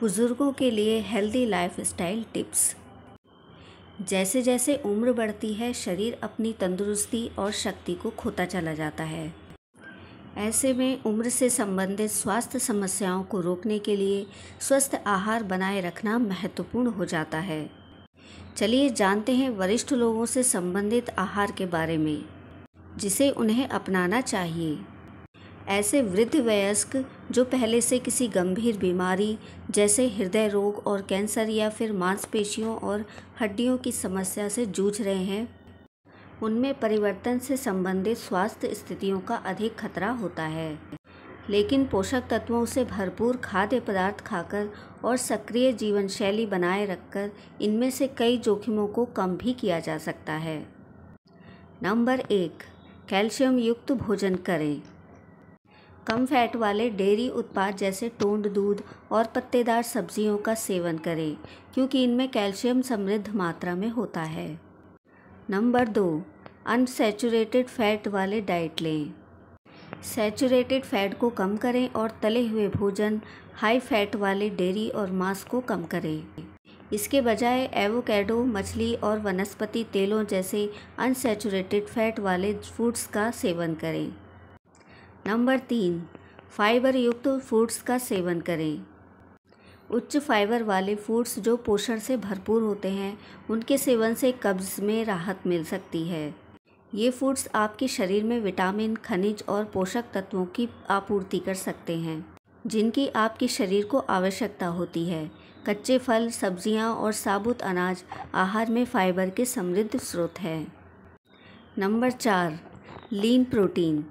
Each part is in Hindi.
बुज़ुर्गों के लिए हेल्दी लाइफ स्टाइल टिप्स जैसे जैसे उम्र बढ़ती है शरीर अपनी तंदुरुस्ती और शक्ति को खोता चला जाता है ऐसे में उम्र से संबंधित स्वास्थ्य समस्याओं को रोकने के लिए स्वस्थ आहार बनाए रखना महत्वपूर्ण हो जाता है चलिए जानते हैं वरिष्ठ लोगों से संबंधित आहार के बारे में जिसे उन्हें अपनाना चाहिए ऐसे वृद्ध वयस्क जो पहले से किसी गंभीर बीमारी जैसे हृदय रोग और कैंसर या फिर मांसपेशियों और हड्डियों की समस्या से जूझ रहे हैं उनमें परिवर्तन से संबंधित स्वास्थ्य स्थितियों का अधिक खतरा होता है लेकिन पोषक तत्वों से भरपूर खाद्य पदार्थ खाकर और सक्रिय जीवन शैली बनाए रखकर इनमें से कई जोखिमों को कम भी किया जा सकता है नंबर एक कैल्शियम युक्त भोजन करें कम फैट वाले डेयरी उत्पाद जैसे टोंड दूध और पत्तेदार सब्जियों का सेवन करें क्योंकि इनमें कैल्शियम समृद्ध मात्रा में होता है नंबर दो अनसेचुरेटेड फैट वाले डाइट लें सैचुरेटेड फैट को कम करें और तले हुए भोजन हाई फैट वाले डेयरी और मांस को कम करें इसके बजाय एवोकेडो मछली और वनस्पति तेलों जैसे अनसेचुरेटेड फैट वाले फूड्स का सेवन करें नंबर तीन फाइबर युक्त फूड्स का सेवन करें उच्च फाइबर वाले फूड्स जो पोषण से भरपूर होते हैं उनके सेवन से कब्ज़ में राहत मिल सकती है ये फूड्स आपके शरीर में विटामिन खनिज और पोषक तत्वों की आपूर्ति कर सकते हैं जिनकी आपके शरीर को आवश्यकता होती है कच्चे फल सब्जियां और साबुत अनाज आहार में फाइबर के समृद्ध स्रोत हैं नंबर चार लीन प्रोटीन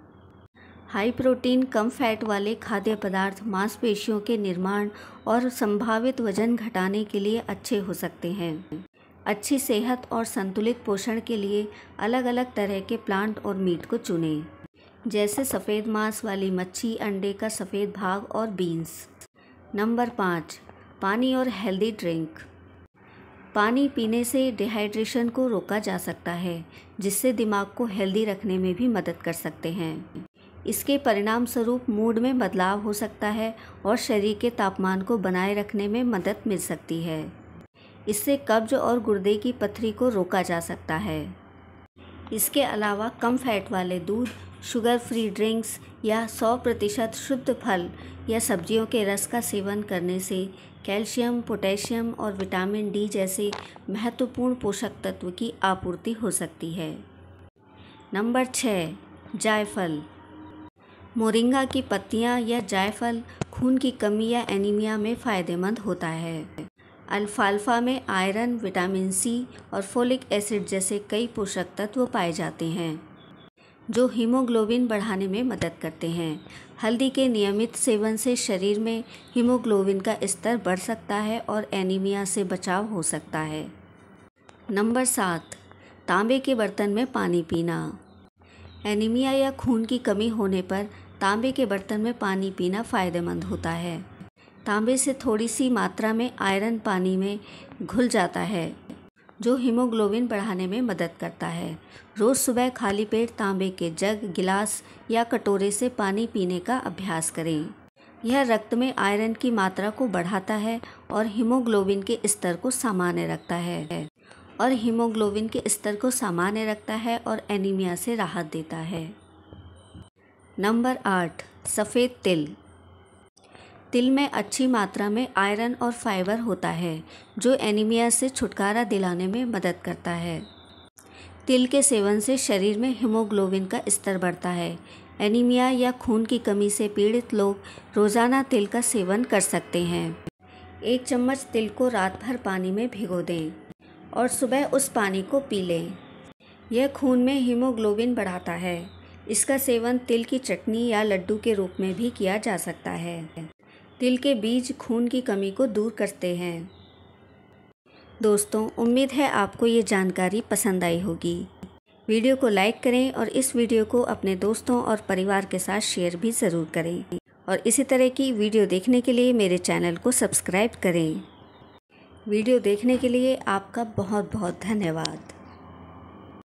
हाई प्रोटीन कम फैट वाले खाद्य पदार्थ मांसपेशियों के निर्माण और संभावित वजन घटाने के लिए अच्छे हो सकते हैं अच्छी सेहत और संतुलित पोषण के लिए अलग अलग तरह के प्लांट और मीट को चुनें जैसे सफ़ेद मांस वाली मच्छी अंडे का सफ़ेद भाग और बीन्स नंबर पाँच पानी और हेल्दी ड्रिंक पानी पीने से डिहाइड्रेशन को रोका जा सकता है जिससे दिमाग को हेल्दी रखने में भी मदद कर सकते हैं इसके परिणाम स्वरूप मूड में बदलाव हो सकता है और शरीर के तापमान को बनाए रखने में मदद मिल सकती है इससे कब्ज और गुर्दे की पथरी को रोका जा सकता है इसके अलावा कम फैट वाले दूध शुगर फ्री ड्रिंक्स या 100 प्रतिशत शुद्ध फल या सब्जियों के रस का सेवन करने से कैल्शियम पोटेशियम और विटामिन डी जैसे महत्वपूर्ण पोषक तत्व की आपूर्ति हो सकती है नंबर छः जायफल मोरिंगा की पत्तियाँ या जायफल खून की कमी या एनीमिया में फ़ायदेमंद होता है अल्फाल्फा में आयरन विटामिन सी और फोलिक एसिड जैसे कई पोषक तत्व पाए जाते हैं जो हीमोग्लोबिन बढ़ाने में मदद करते हैं हल्दी के नियमित सेवन से शरीर में हीमोग्लोबिन का स्तर बढ़ सकता है और एनीमिया से बचाव हो सकता है नंबर सात तांबे के बर्तन में पानी पीना एनीमिया या खून की कमी होने पर तांबे के बर्तन में पानी पीना फ़ायदेमंद होता है तांबे से थोड़ी सी मात्रा में आयरन पानी में घुल जाता है जो हीमोग्लोबिन बढ़ाने में मदद करता है रोज़ सुबह खाली पेट तांबे के जग गिलास या कटोरे से पानी पीने का अभ्यास करें यह रक्त में आयरन की मात्रा को बढ़ाता है और हीमोग्लोबिन के स्तर को सामान्य रखता है और हीमोग्लोबिन के स्तर को सामान्य रखता है और एनीमिया से राहत देता है नंबर आठ सफ़ेद तिल तिल में अच्छी मात्रा में आयरन और फाइबर होता है जो एनीमिया से छुटकारा दिलाने में मदद करता है तिल के सेवन से शरीर में हीमोग्लोबिन का स्तर बढ़ता है एनीमिया या खून की कमी से पीड़ित लोग रोज़ाना तिल का सेवन कर सकते हैं एक चम्मच तिल को रात भर पानी में भिगो दें और सुबह उस पानी को पी लें यह खून में हीमोग्लोबिन बढ़ाता है इसका सेवन तिल की चटनी या लड्डू के रूप में भी किया जा सकता है तिल के बीज खून की कमी को दूर करते हैं दोस्तों उम्मीद है आपको ये जानकारी पसंद आई होगी वीडियो को लाइक करें और इस वीडियो को अपने दोस्तों और परिवार के साथ शेयर भी ज़रूर करें और इसी तरह की वीडियो देखने के लिए मेरे चैनल को सब्सक्राइब करें वीडियो देखने के लिए आपका बहुत बहुत धन्यवाद